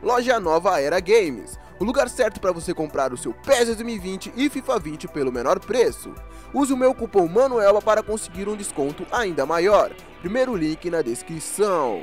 Loja Nova Era Games, o lugar certo para você comprar o seu PES 2020 e FIFA 20 pelo menor preço. Use o meu cupom MANUELA para conseguir um desconto ainda maior. Primeiro link na descrição.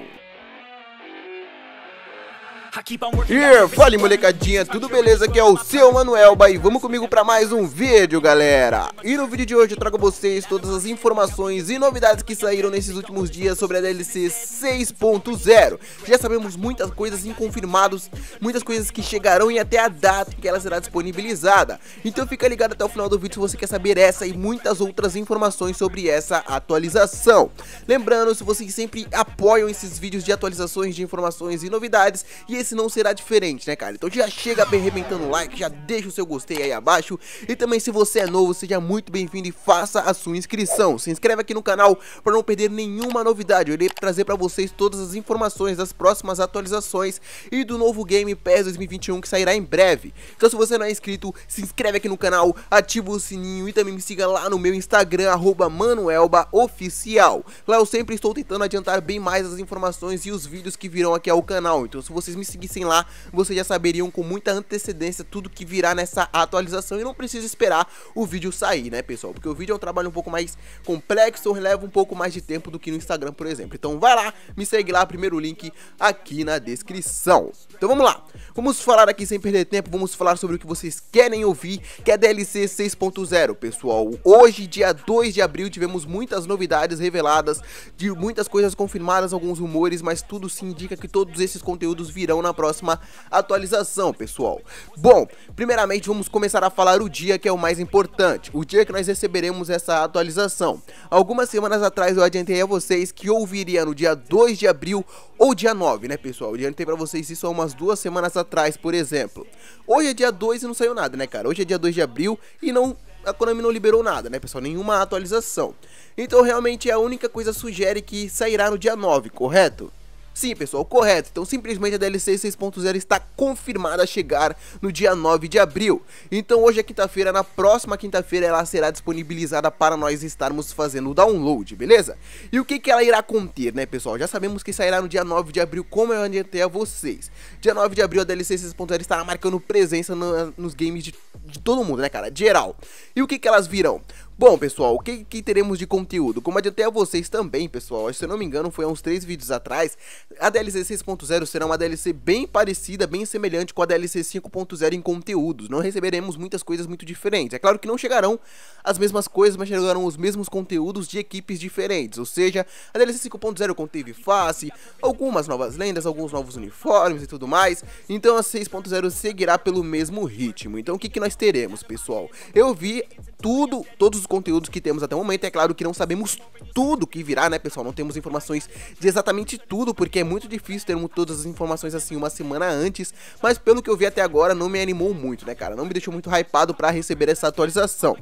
E fala molecadinha, tudo beleza? Aqui é o seu Manuel e vamos comigo para mais um vídeo galera E no vídeo de hoje eu trago a vocês todas as informações e novidades que saíram nesses últimos dias sobre a DLC 6.0 Já sabemos muitas coisas inconfirmadas, muitas coisas que chegarão e até a data que ela será disponibilizada Então fica ligado até o final do vídeo se você quer saber essa e muitas outras informações sobre essa atualização Lembrando, se vocês sempre apoiam esses vídeos de atualizações de informações e novidades E esse não será diferente, né, cara? Então já chega bem arrebentando o like, já deixa o seu gostei aí abaixo. E também se você é novo, seja muito bem-vindo e faça a sua inscrição. Se inscreve aqui no canal para não perder nenhuma novidade. Eu irei trazer para vocês todas as informações das próximas atualizações e do novo Game Pass 2021 que sairá em breve. Então se você não é inscrito, se inscreve aqui no canal, ativa o sininho e também me siga lá no meu Instagram, arroba manuelbaoficial. Lá eu sempre estou tentando adiantar bem mais as informações e os vídeos que virão aqui ao canal. Então se vocês me seguissem lá, vocês já saberiam com muita antecedência tudo que virá nessa atualização e não precisa esperar o vídeo sair, né, pessoal? Porque o vídeo é um trabalho um pouco mais complexo, leva um pouco mais de tempo do que no Instagram, por exemplo. Então vai lá, me segue lá, primeiro link aqui na descrição. Então vamos lá, vamos falar aqui sem perder tempo, vamos falar sobre o que vocês querem ouvir, que é DLC 6.0, pessoal. Hoje, dia 2 de abril, tivemos muitas novidades reveladas, de muitas coisas confirmadas, alguns rumores, mas tudo se indica que todos esses conteúdos virão na próxima atualização, pessoal. Bom, primeiramente vamos começar a falar o dia que é o mais importante, o dia que nós receberemos essa atualização. Algumas semanas atrás eu adiantei a vocês que ouviria no dia 2 de abril ou dia 9, né, pessoal? Eu adiantei para vocês isso há umas duas semanas atrás, por exemplo. Hoje é dia 2 e não saiu nada, né, cara? Hoje é dia 2 de abril e não a Konami não liberou nada, né, pessoal? Nenhuma atualização. Então, realmente, é a única coisa sugere que sairá no dia 9, correto? Sim, pessoal, correto. Então, simplesmente a DLC 6.0 está confirmada a chegar no dia 9 de abril. Então, hoje é quinta-feira, na próxima quinta-feira ela será disponibilizada para nós estarmos fazendo o download, beleza? E o que, que ela irá conter, né, pessoal? Já sabemos que sairá no dia 9 de abril, como eu adiantei a vocês. Dia 9 de abril, a DLC 6.0 estará marcando presença no, nos games de, de, todo mundo, né, cara? Geral. E o que, que elas virão? Bom pessoal, o que, que, teremos de conteúdo? Como adiantei a vocês também pessoal, se eu não me engano foi há uns 3 vídeos atrás A DLC 6.0 será uma DLC bem parecida, bem semelhante com a DLC 5.0 em conteúdos Não receberemos muitas coisas muito diferentes É claro que não chegarão as mesmas coisas, mas chegarão os mesmos conteúdos de equipes diferentes Ou seja, a DLC 5.0 conteve face, algumas novas lendas, alguns novos uniformes e tudo mais Então a 6.0 seguirá pelo mesmo ritmo Então o que, que nós teremos pessoal? Eu vi tudo, todos os conteúdos que temos até o momento. É claro que não sabemos tudo que virá, né, pessoal? Não temos informações de exatamente tudo, porque é muito difícil termos todas as informações assim uma semana antes. Mas pelo que eu vi até agora, não me animou muito, né, cara? Não me deixou muito hypado para receber essa atualização.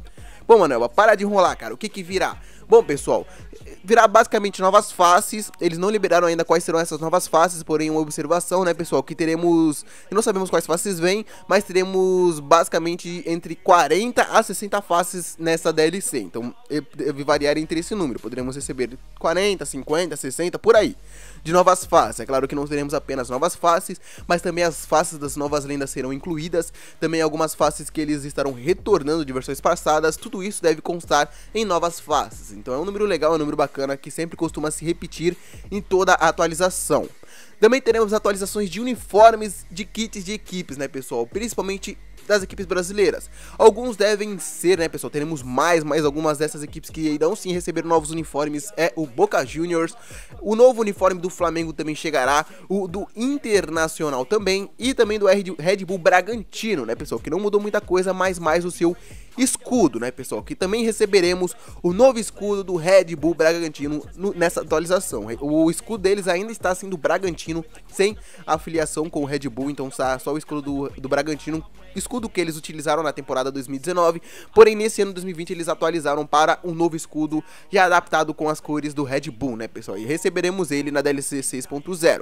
Bom, Manoel, para de enrolar, cara. O que que virá? Bom, pessoal, virá basicamente novas faces. Eles não liberaram ainda quais serão essas novas faces, porém uma observação, né, pessoal, que teremos, não sabemos quais faces vêm, mas teremos basicamente entre 40 a 60 faces nessa DLC. Então, variar entre esse número. Poderemos receber 40, 50, 60 por aí de novas faces. É claro que não teremos apenas novas faces, mas também as faces das novas lendas serão incluídas, também algumas faces que eles estarão retornando de versões passadas, tudo isso deve constar em novas faces. Então é um número legal, é um número bacana que sempre costuma se repetir em toda a atualização. Também teremos atualizações de uniformes, de kits de equipes, né pessoal? Principalmente das equipes brasileiras. Alguns devem ser, né, pessoal? Teremos mais, mais algumas dessas equipes que irão sim receber novos uniformes. É o Boca Juniors. O novo uniforme do Flamengo também chegará. O do Internacional também. E também do Red Bull Bragantino, né, pessoal? Que não mudou muita coisa, mas mais o seu escudo, né, pessoal? Que também receberemos o novo escudo do Red Bull Bragantino no, nessa atualização. O escudo deles ainda está sendo Bragantino, sem afiliação com o Red Bull, então está só o escudo do, do Bragantino, escudo que eles utilizaram na temporada 2019. Porém, nesse ano 2020 eles atualizaram para um novo escudo e adaptado com as cores do Red Bull, né, pessoal? E receberemos ele na DLC 6.0.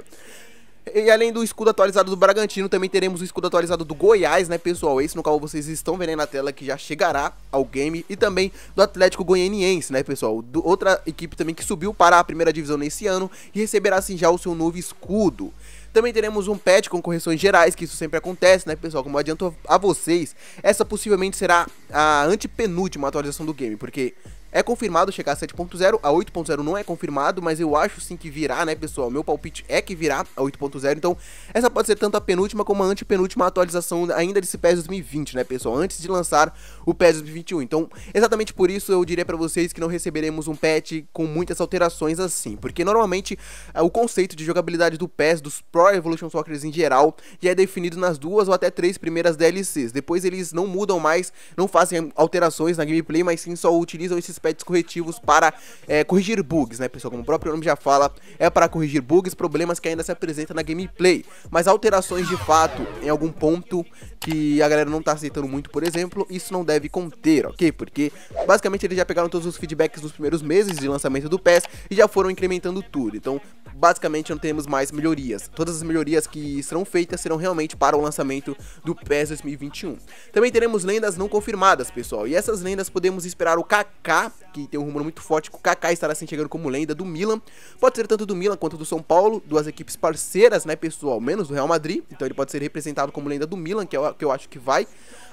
E além do escudo atualizado do Bragantino, também teremos o escudo atualizado do Goiás, né, pessoal? Esse é no qual vocês estão vendo aí na tela que já chegará ao game. E também do Atlético Goianiense, né, pessoal? Do, outra equipe também que subiu para a primeira divisão nesse ano e receberá assim já o seu novo escudo. Também teremos um patch com correções gerais, que isso sempre acontece, né, pessoal? Como eu adianto a vocês, essa possivelmente será a antepenúltima atualização do game, porque é confirmado chegar a 7.0, a 8.0 não é confirmado, mas eu acho sim que virá, né, pessoal? Meu palpite é que virá a 8.0, então essa pode ser tanto a penúltima como a antepenúltima atualização ainda desse PES 2020, né, pessoal? Antes de lançar o PES 2021. Então, exatamente por isso eu diria para vocês que não receberemos um patch com muitas alterações assim, porque normalmente ah, o conceito de jogabilidade do PES, dos Pro Evolution Soccer em geral, já é definido nas duas ou até três primeiras DLCs. Depois eles não mudam mais, não fazem alterações na gameplay, mas sim só utilizam esses patches corretivos para é, corrigir bugs, né, pessoal? Como o próprio nome já fala, é para corrigir bugs, problemas que ainda se apresentam na gameplay, mas alterações de fato em algum ponto que a galera não tá aceitando muito, por exemplo, isso não deve conter, ok? Porque basicamente eles já pegaram todos os feedbacks dos primeiros meses de lançamento do PES e já foram incrementando tudo. Então, basicamente não temos mais melhorias. Todas as melhorias que serão feitas serão realmente para o lançamento do PES 2021. Também teremos lendas não confirmadas, pessoal. E essas lendas podemos esperar o Kaká que tem um rumor muito forte que o Kaká estará se chegando como lenda do Milan. Pode ser tanto do Milan quanto do São Paulo, duas equipes parceiras, né, pessoal, menos do Real Madrid. Então ele pode ser representado como lenda do Milan, que é o que eu acho que vai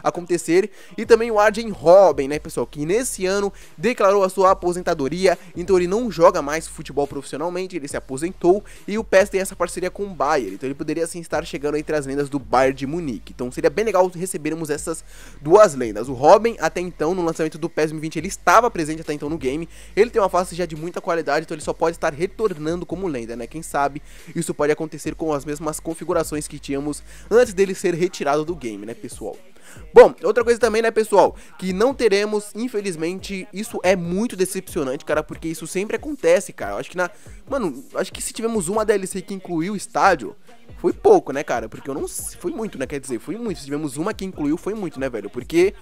acontecer. E também o Arjen Robben, né, pessoal, que nesse ano declarou a sua aposentadoria, então ele não joga mais futebol profissionalmente, ele se aposentou e o PES tem essa parceria com o Bayern, então ele poderia assim estar chegando entre as lendas do Bayern de Munique. Então seria bem legal recebermos essas duas lendas. O Robin, até então, no lançamento do PES 2020, ele estava presente até então no game, ele tem uma face já de muita qualidade, então ele só pode estar retornando como lenda, né? Quem sabe isso pode acontecer com as mesmas configurações que tínhamos antes dele ser retirado do game, né, pessoal? Bom, outra coisa também, né, pessoal, que não teremos, infelizmente, isso é muito decepcionante, cara, porque isso sempre acontece, cara. Eu acho que na. Mano, acho que se tivemos uma DLC que incluiu o estádio, foi pouco, né, cara? Porque eu não. Foi muito, né? Quer dizer, foi muito. Se tivemos uma que incluiu, foi muito, né, velho? Porque.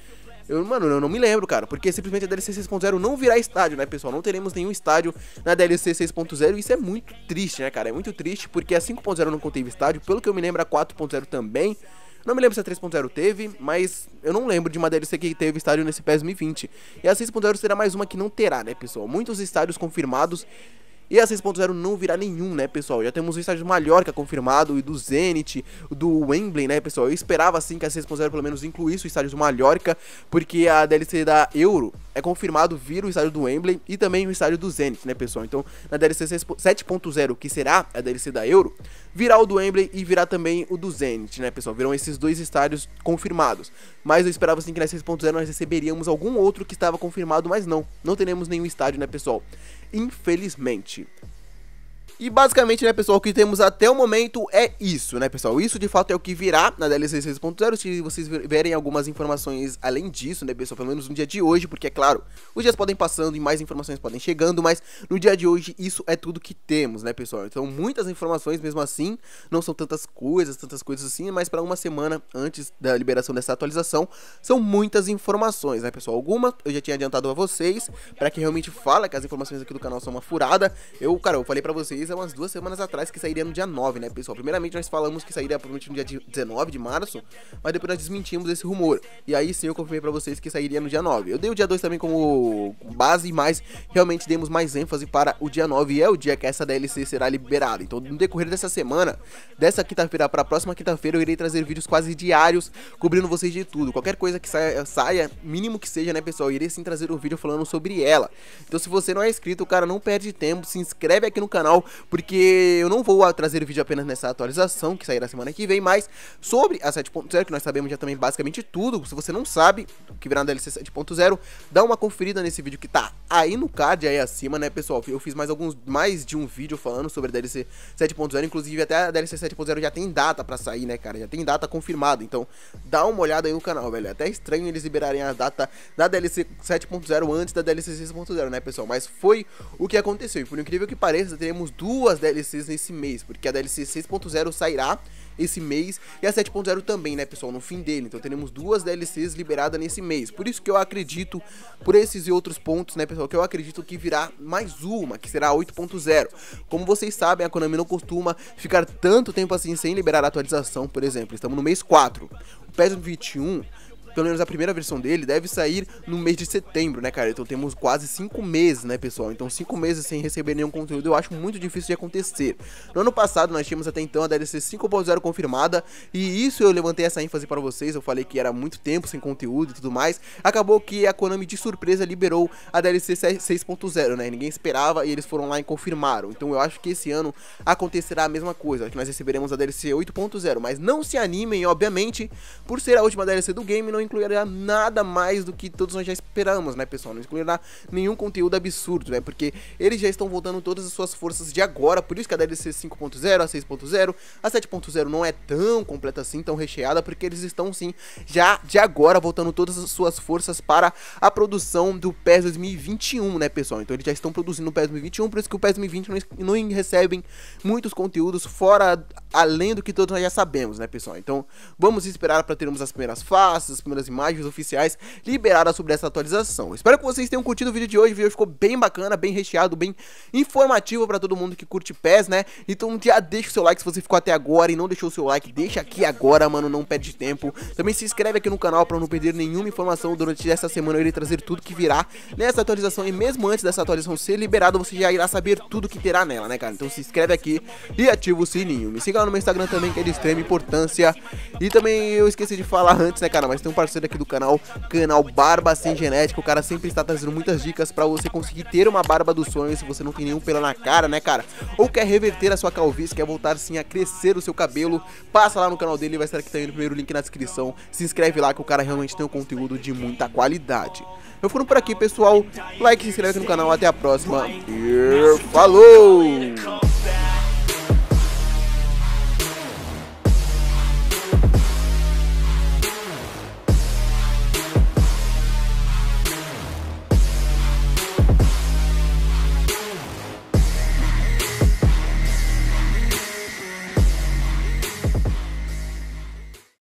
Eu, mano, eu não me lembro, cara, porque simplesmente a DLC 6.0 não virá estádio, né, pessoal? Não teremos nenhum estádio na DLC 6.0 isso é muito triste, né, cara? É muito triste porque a 5.0 não conteve estádio, pelo que eu me lembro a 4.0 também. Não me lembro se a 3.0 teve, mas eu não lembro de uma DLC que teve estádio nesse PES 2020. E a 6.0 será mais uma que não terá, né, pessoal? Muitos estádios confirmados e a 6.0 não virá nenhum, né, pessoal? Já temos o estádio Mallorca confirmado e do Zenit, do Wembley, né, pessoal? Eu esperava, assim, que a 6.0 pelo menos incluísse o estádio do Mallorca, porque a DLC da Euro é confirmado vir o estádio do Wembley e também o estádio do Zenit, né, pessoal? Então, na DLC 7.0, que será a DLC da Euro, virá o do Wembley e virá também o do Zenit, né, pessoal? Virão esses dois estádios confirmados. Mas eu esperava, assim, que na 6.0 nós receberíamos algum outro que estava confirmado, mas não. Não teremos nenhum estádio, né, pessoal? infelizmente. E basicamente, né, pessoal, o que temos até o momento é isso, né, pessoal? Isso de fato é o que virá na DLC 6.0. Se vocês verem algumas informações além disso, né, pessoal, pelo menos no dia de hoje, porque é claro, os dias podem passando e mais informações podem chegando, mas no dia de hoje isso é tudo que temos, né, pessoal? Então, muitas informações mesmo assim, não são tantas coisas, tantas coisas assim, mas para uma semana antes da liberação dessa atualização, são muitas informações, né, pessoal? Alguma eu já tinha adiantado a vocês, para quem realmente fala que as informações aqui do canal são uma furada. Eu, cara, eu falei para vocês é umas duas semanas atrás, que sairia no dia 9, né, pessoal? Primeiramente, nós falamos que sairia provavelmente no dia 19 de março, mas depois nós desmentimos esse rumor. E aí sim eu confirmei para vocês que sairia no dia 9. Eu dei o dia 2 também como base, mas realmente demos mais ênfase para o dia 9, e é o dia que essa DLC será liberada. Então, no decorrer dessa semana, dessa quinta-feira para a próxima quinta-feira, eu irei trazer vídeos quase diários cobrindo vocês de tudo. Qualquer coisa que saia, saia mínimo que seja, né, pessoal? Eu irei sim trazer um vídeo falando sobre ela. Então, se você não é inscrito, cara, não perde tempo, se inscreve aqui no canal, porque eu não vou trazer o vídeo apenas nessa atualização, que sairá semana que vem, mas sobre a 7.0, que nós sabemos já também basicamente tudo. Se você não sabe o que virá na DLC 7.0, dá uma conferida nesse vídeo que tá aí no card, aí acima, né, pessoal? Eu fiz mais alguns, mais de um vídeo falando sobre a DLC 7.0, inclusive até a DLC 7.0 já tem data pra sair, né, cara? Já tem data confirmada, então dá uma olhada aí no canal, velho. É até estranho eles liberarem a data da DLC 7.0 antes da DLC 6.0, né, pessoal? Mas foi o que aconteceu, e por incrível que pareça, teremos duas duas DLCs nesse mês, porque a DLC 6.0 sairá esse mês e a 7.0 também, né, pessoal, no fim dele. Então teremos duas DLCs liberadas nesse mês. Por isso que eu acredito, por esses e outros pontos, né, pessoal, que eu acredito que virá mais uma, que será a 8.0. Como vocês sabem, a Konami não costuma ficar tanto tempo assim sem liberar a atualização, por exemplo. Estamos no mês 4. O PES 21 pelo menos a primeira versão dele, deve sair no mês de setembro, né, cara? Então temos quase cinco meses, né, pessoal? Então cinco meses sem receber nenhum conteúdo eu acho muito difícil de acontecer. No ano passado nós tínhamos até então a DLC 5.0 confirmada, e isso eu levantei essa ênfase para vocês, eu falei que era muito tempo sem conteúdo e tudo mais. Acabou que a Konami de surpresa liberou a DLC 6.0, né? Ninguém esperava e eles foram lá e confirmaram. Então eu acho que esse ano acontecerá a mesma coisa, que nós receberemos a DLC 8.0, mas não se animem, obviamente, por ser a última DLC do game, não incluirá nada mais do que todos nós já esperamos, né, pessoal? Não incluirá nenhum conteúdo absurdo, né? Porque eles já estão voltando todas as suas forças de agora, por isso que a DLC 5.0, a 6.0, a 7.0 não é tão completa assim, tão recheada, porque eles estão sim já de agora voltando todas as suas forças para a produção do PES 2021, né, pessoal? Então eles já estão produzindo o PES 2021, por isso que o PES 2020 não, não recebem muitos conteúdos fora além do que todos nós já sabemos, né, pessoal? Então, vamos esperar para termos as primeiras faces, primeiras imagens oficiais liberadas sobre essa atualização. Espero que vocês tenham curtido o vídeo de hoje, o vídeo ficou bem bacana, bem recheado, bem informativo para todo mundo que curte PES, né? Então já deixa o seu like se você ficou até agora e não deixou o seu like, deixa aqui agora, mano, não perde tempo. Também se inscreve aqui no canal para não perder nenhuma informação durante essa semana, eu irei trazer tudo que virá nessa atualização e mesmo antes dessa atualização ser liberada, você já irá saber tudo que terá nela, né, cara? Então se inscreve aqui e ativa o sininho. Me siga lá no meu Instagram também, que é de extrema importância. E também eu esqueci de falar antes, né, cara, mas tem um parceiro aqui do canal, canal Barba Sem Genética. O cara sempre está trazendo muitas dicas para você conseguir ter uma barba dos sonhos se você não tem nenhum pelo na cara, né, cara? Ou quer reverter a sua calvície, quer voltar sim a crescer o seu cabelo, passa lá no canal dele, vai estar aqui também no primeiro link na descrição. Se inscreve lá que o cara realmente tem um conteúdo de muita qualidade. Eu fui por aqui, pessoal. Like, se inscreve aqui no canal. Até a próxima. E falou!